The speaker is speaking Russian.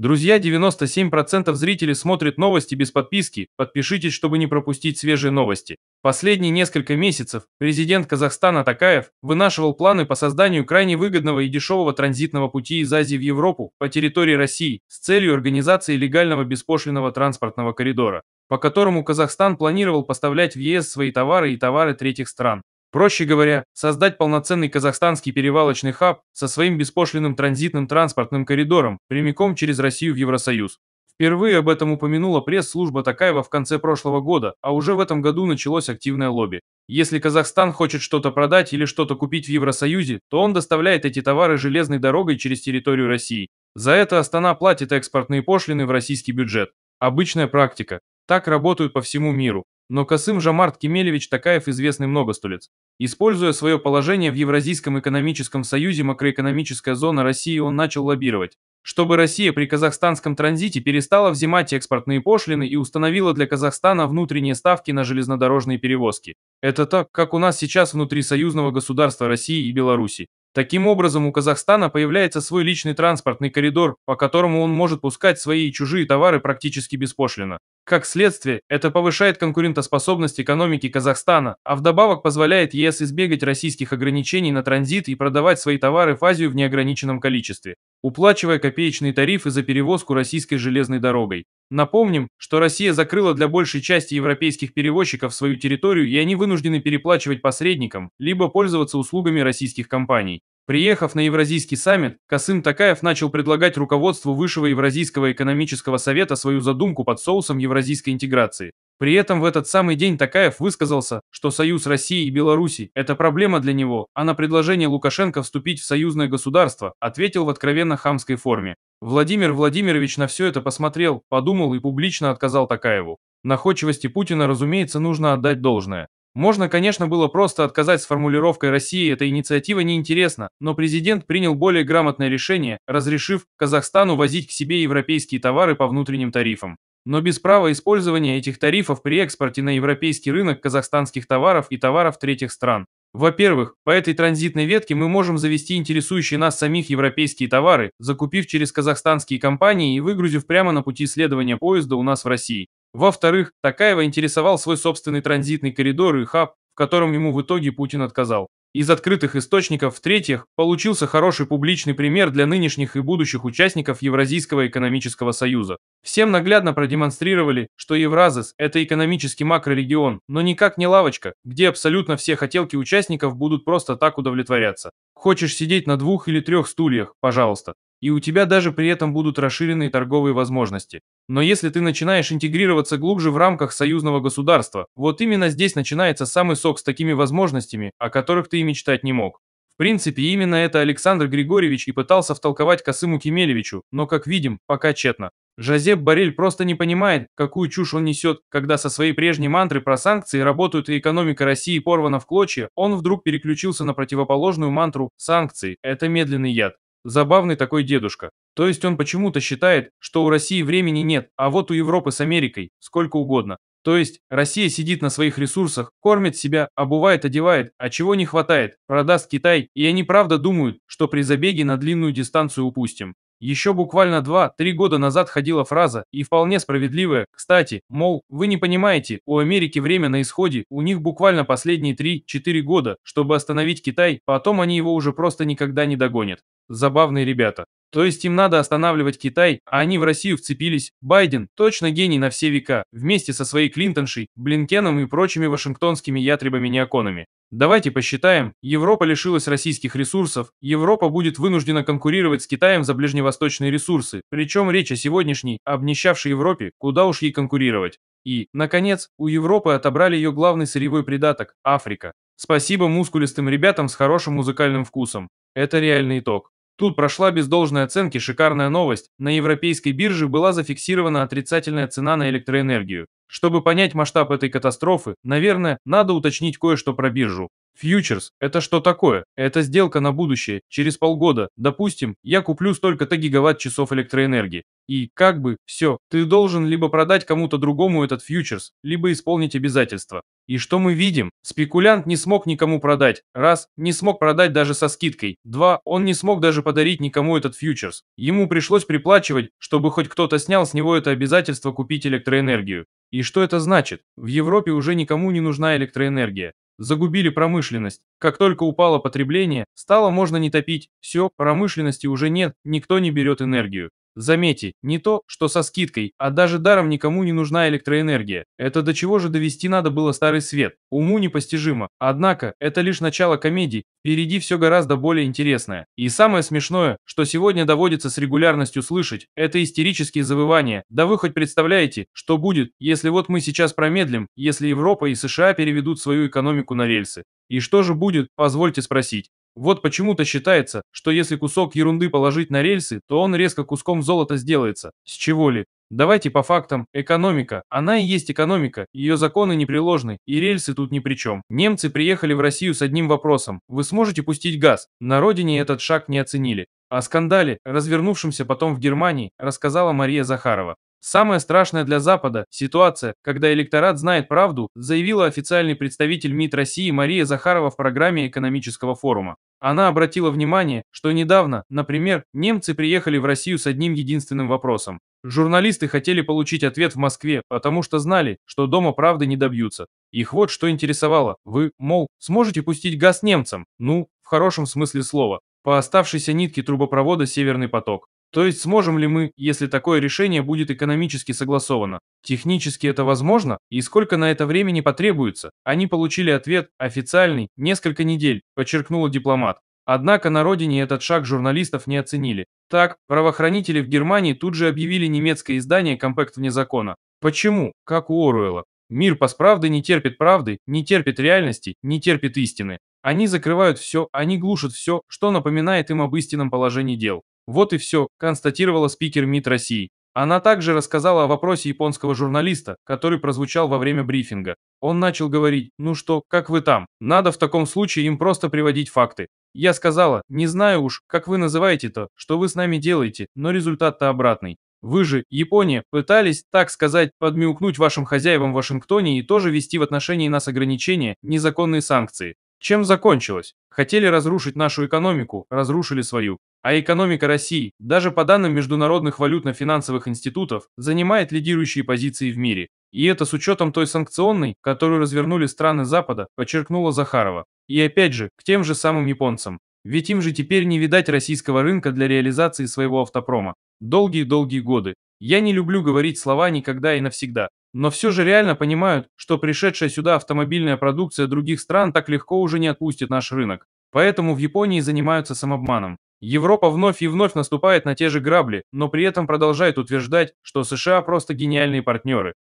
Друзья, 97% зрителей смотрят новости без подписки, подпишитесь, чтобы не пропустить свежие новости. Последние несколько месяцев президент Казахстана Такаев вынашивал планы по созданию крайне выгодного и дешевого транзитного пути из Азии в Европу по территории России с целью организации легального беспошлиного транспортного коридора, по которому Казахстан планировал поставлять в ЕС свои товары и товары третьих стран. Проще говоря, создать полноценный казахстанский перевалочный хаб со своим беспошлиным транзитным транспортным коридором прямиком через Россию в Евросоюз. Впервые об этом упомянула пресс-служба Такаева в конце прошлого года, а уже в этом году началось активное лобби. Если Казахстан хочет что-то продать или что-то купить в Евросоюзе, то он доставляет эти товары железной дорогой через территорию России. За это Астана платит экспортные пошлины в российский бюджет. Обычная практика. Так работают по всему миру. Но Касым Жамарт Кемелевич Такаев известный много сто лет. Используя свое положение в Евразийском экономическом союзе макроэкономическая зона России, он начал лоббировать, чтобы Россия при казахстанском транзите перестала взимать экспортные пошлины и установила для Казахстана внутренние ставки на железнодорожные перевозки. Это так, как у нас сейчас внутри союзного государства России и Беларуси. Таким образом, у Казахстана появляется свой личный транспортный коридор, по которому он может пускать свои и чужие товары практически беспошлино. Как следствие, это повышает конкурентоспособность экономики Казахстана, а вдобавок позволяет ЕС избегать российских ограничений на транзит и продавать свои товары в Азию в неограниченном количестве, уплачивая копеечные тарифы за перевозку российской железной дорогой. Напомним, что Россия закрыла для большей части европейских перевозчиков свою территорию, и они вынуждены переплачивать посредникам, либо пользоваться услугами российских компаний. Приехав на Евразийский саммит, Касым Такаев начал предлагать руководству Высшего Евразийского экономического совета свою задумку под соусом евразийской интеграции. При этом в этот самый день Такаев высказался, что союз России и Беларуси – это проблема для него, а на предложение Лукашенко вступить в союзное государство ответил в откровенно хамской форме. Владимир Владимирович на все это посмотрел, подумал и публично отказал Такаеву. Находчивости Путина, разумеется, нужно отдать должное. Можно, конечно, было просто отказать с формулировкой России, эта инициатива неинтересна, но президент принял более грамотное решение, разрешив Казахстану возить к себе европейские товары по внутренним тарифам. Но без права использования этих тарифов при экспорте на европейский рынок казахстанских товаров и товаров третьих стран. Во-первых, по этой транзитной ветке мы можем завести интересующие нас самих европейские товары, закупив через казахстанские компании и выгрузив прямо на пути следования поезда у нас в России. Во-вторых, Такаева интересовал свой собственный транзитный коридор и хаб, в котором ему в итоге Путин отказал. Из открытых источников, в-третьих, получился хороший публичный пример для нынешних и будущих участников Евразийского экономического союза. Всем наглядно продемонстрировали, что Евразис – это экономический макрорегион, но никак не лавочка, где абсолютно все хотелки участников будут просто так удовлетворяться. Хочешь сидеть на двух или трех стульях – пожалуйста и у тебя даже при этом будут расширенные торговые возможности. Но если ты начинаешь интегрироваться глубже в рамках союзного государства, вот именно здесь начинается самый сок с такими возможностями, о которых ты и мечтать не мог. В принципе, именно это Александр Григорьевич и пытался втолковать Косыму Кемелевичу, но, как видим, пока тщетно. Жозеп Барель просто не понимает, какую чушь он несет, когда со своей прежней мантры про санкции работают и экономика России порвана в клочья, он вдруг переключился на противоположную мантру «санкции – это медленный яд». Забавный такой дедушка. То есть он почему-то считает, что у России времени нет, а вот у Европы с Америкой сколько угодно. То есть Россия сидит на своих ресурсах, кормит себя, обувает, одевает, а чего не хватает, продаст Китай, и они правда думают, что при забеге на длинную дистанцию упустим. Еще буквально 2-3 года назад ходила фраза, и вполне справедливая, кстати, мол, вы не понимаете, у Америки время на исходе, у них буквально последние 3-4 года, чтобы остановить Китай, потом они его уже просто никогда не догонят. Забавные ребята. То есть им надо останавливать Китай, а они в Россию вцепились. Байден – точно гений на все века, вместе со своей Клинтоншей, Блинкеном и прочими вашингтонскими ятребами-неоконами. Давайте посчитаем, Европа лишилась российских ресурсов, Европа будет вынуждена конкурировать с Китаем за ближневосточные ресурсы, причем речь о сегодняшней, обнищавшей Европе, куда уж ей конкурировать. И, наконец, у Европы отобрали ее главный сырьевой придаток – Африка. Спасибо мускулистым ребятам с хорошим музыкальным вкусом. Это реальный итог. Тут прошла без должной оценки шикарная новость. На европейской бирже была зафиксирована отрицательная цена на электроэнергию. Чтобы понять масштаб этой катастрофы, наверное, надо уточнить кое-что про биржу. Фьючерс – это что такое? Это сделка на будущее, через полгода. Допустим, я куплю столько-то гигаватт-часов электроэнергии. И как бы, все, ты должен либо продать кому-то другому этот фьючерс, либо исполнить обязательства. И что мы видим? Спекулянт не смог никому продать. Раз, не смог продать даже со скидкой. Два, он не смог даже подарить никому этот фьючерс. Ему пришлось приплачивать, чтобы хоть кто-то снял с него это обязательство купить электроэнергию. И что это значит? В Европе уже никому не нужна электроэнергия загубили промышленность. Как только упало потребление, стало можно не топить, все, промышленности уже нет, никто не берет энергию. Заметьте, не то, что со скидкой, а даже даром никому не нужна электроэнергия. Это до чего же довести надо было старый свет? Уму непостижимо. Однако, это лишь начало комедии, впереди все гораздо более интересное. И самое смешное, что сегодня доводится с регулярностью слышать, это истерические завывания. Да вы хоть представляете, что будет, если вот мы сейчас промедлим, если Европа и США переведут свою экономику на рельсы? И что же будет, позвольте спросить. Вот почему-то считается, что если кусок ерунды положить на рельсы, то он резко куском золота сделается. С чего ли? Давайте по фактам. Экономика. Она и есть экономика, ее законы непреложны, и рельсы тут ни при чем. Немцы приехали в Россию с одним вопросом. Вы сможете пустить газ? На родине этот шаг не оценили. О скандале, развернувшемся потом в Германии, рассказала Мария Захарова. Самое страшное для Запада – ситуация, когда электорат знает правду, заявила официальный представитель МИД России Мария Захарова в программе экономического форума. Она обратила внимание, что недавно, например, немцы приехали в Россию с одним единственным вопросом. Журналисты хотели получить ответ в Москве, потому что знали, что дома правды не добьются. Их вот что интересовало. Вы, мол, сможете пустить газ немцам? Ну, в хорошем смысле слова. По оставшейся нитке трубопровода «Северный поток». То есть сможем ли мы, если такое решение будет экономически согласовано? Технически это возможно? И сколько на это времени потребуется? Они получили ответ, официальный, несколько недель, подчеркнула дипломат. Однако на родине этот шаг журналистов не оценили. Так, правоохранители в Германии тут же объявили немецкое издание «Компакт вне закона». Почему? Как у Оруэлла. Мир посправды не терпит правды, не терпит реальности, не терпит истины. Они закрывают все, они глушат все, что напоминает им об истинном положении дел. Вот и все, констатировала спикер МИД России. Она также рассказала о вопросе японского журналиста, который прозвучал во время брифинга. Он начал говорить, ну что, как вы там? Надо в таком случае им просто приводить факты. Я сказала, не знаю уж, как вы называете-то, что вы с нами делаете, но результат-то обратный. Вы же, Япония, пытались, так сказать, подмяукнуть вашим хозяевам в Вашингтоне и тоже вести в отношении нас ограничения, незаконные санкции. Чем закончилось? Хотели разрушить нашу экономику, разрушили свою. А экономика России, даже по данным международных валютно-финансовых институтов, занимает лидирующие позиции в мире. И это с учетом той санкционной, которую развернули страны Запада, подчеркнула Захарова. И опять же, к тем же самым японцам. Ведь им же теперь не видать российского рынка для реализации своего автопрома. Долгие-долгие годы. Я не люблю говорить слова «никогда» и «навсегда», но все же реально понимают, что пришедшая сюда автомобильная продукция других стран так легко уже не отпустит наш рынок. Поэтому в Японии занимаются самообманом. Европа вновь и вновь наступает на те же грабли, но при этом продолжает утверждать, что США просто гениальные партнеры.